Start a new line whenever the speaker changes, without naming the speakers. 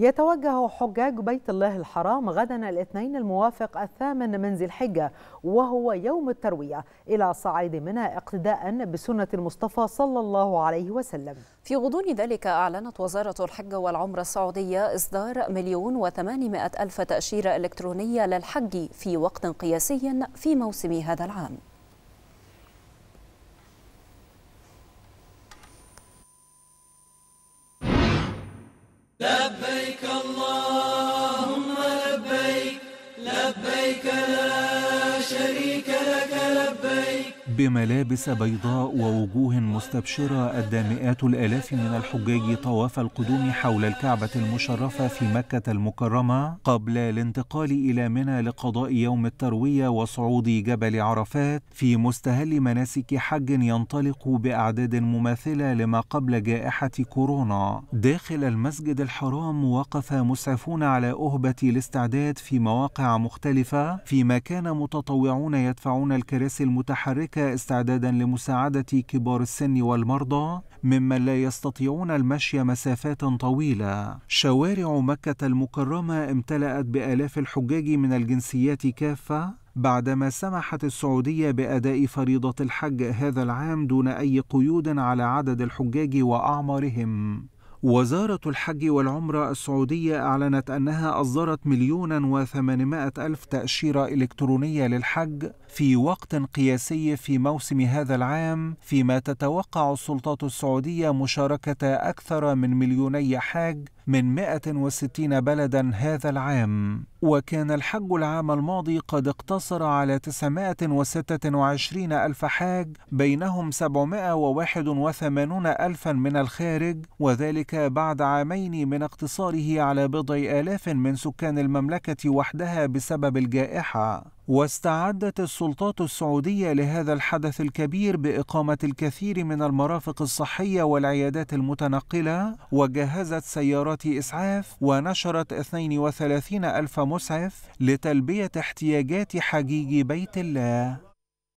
يتوجه حجاج بيت الله الحرام غدا الاثنين الموافق الثامن من ذي الحجة وهو يوم التروية إلى صعيد منى اقتداء بسنة المصطفى صلى الله عليه وسلم
في غضون ذلك أعلنت وزارة الحج والعمرة السعودية إصدار مليون وثمانمائة ألف تأشيرة إلكترونية للحج في وقت قياسي في موسم هذا العام
شريك له
بملابس بيضاء ووجوه مستبشرة أدى مئات الآلاف من الحجاج طواف القدوم حول الكعبة المشرفة في مكة المكرمة قبل الانتقال إلى منى لقضاء يوم التروية وصعود جبل عرفات في مستهل مناسك حج ينطلق بأعداد مماثلة لما قبل جائحة كورونا داخل المسجد الحرام وقف مسعفون على أهبة الاستعداد في مواقع مختلفة فيما كان متطوعون يدفعون الكراسي المتحركة استعدادا لمساعدة كبار السن والمرضى ممن لا يستطيعون المشي مسافات طويلة. شوارع مكة المكرمة امتلأت بآلاف الحجاج من الجنسيات كافة بعدما سمحت السعودية بأداء فريضة الحج هذا العام دون أي قيود على عدد الحجاج وأعمارهم. وزارة الحج والعمرة السعودية أعلنت أنها أصدرت مليون وثمانمائة ألف تأشيرة إلكترونية للحج في وقت قياسي في موسم هذا العام فيما تتوقع السلطات السعودية مشاركة أكثر من مليوني حاج من 160 بلدا هذا العام وكان الحج العام الماضي قد اقتصر على 926 ألف حاج بينهم 781 ألفا من الخارج وذلك بعد عامين من اقتصاره على بضع آلاف من سكان المملكة وحدها بسبب الجائحة واستعدت السلطات السعودية لهذا الحدث الكبير بإقامة الكثير من المرافق الصحية والعيادات المتنقلة وجهزت سيارات إسعاف ونشرت 32 ألف مسعف لتلبية احتياجات حجيج بيت الله